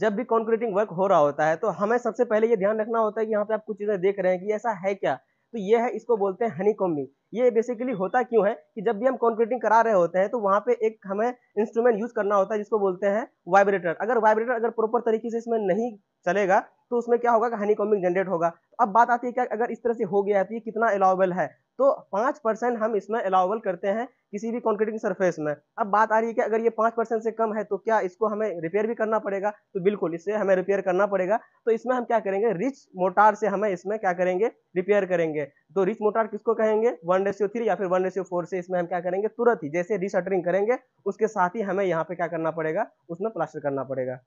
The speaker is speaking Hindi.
जब भी कॉन्क्रीटिंग वर्क हो रहा होता है तो हमें सबसे पहले ये ध्यान रखना होता है कि यहाँ पे आप कुछ चीज़ें देख रहे हैं कि ऐसा है क्या तो ये है इसको बोलते हैं हनी कॉम्बिंग ये बेसिकली होता क्यों है कि जब भी हम कॉन्क्रीटिंग करा रहे होते हैं तो वहाँ पे एक हमें इंस्ट्रूमेंट यूज करना होता है जिसको बोलते हैं वाइब्रेटर अगर वाइब्रेटर अगर प्रॉपर तरीके से इसमें नहीं चलेगा तो उसमें क्या होगा कि हनी कॉम्बिंग जनरेट होगा अब बात आती है क्या अगर इस तरह से हो गया है तो ये कितना अलाउबल है तो पाँच परसेंट हम इसमें अलाउबल करते हैं किसी भी कॉन्क्रीटिंग सरफेस में अब बात आ रही है कि अगर ये पाँच परसेंट से कम है तो क्या इसको हमें रिपेयर भी करना पड़ेगा तो बिल्कुल इसे हमें रिपेयर करना पड़ेगा तो इसमें हम क्या करेंगे रिच मोटार से हमें इसमें क्या करेंगे रिपेयर करेंगे तो रिच मोटार किसको कहेंगे वन रेसियो थ्री या फिर वन रेसियो फोर से इसमें हम क्या करेंगे तुरंत ही जैसे रिसटरिंग करेंगे उसके साथ ही हमें यहाँ पे क्या करना पड़ेगा उसमें प्लास्टर करना पड़ेगा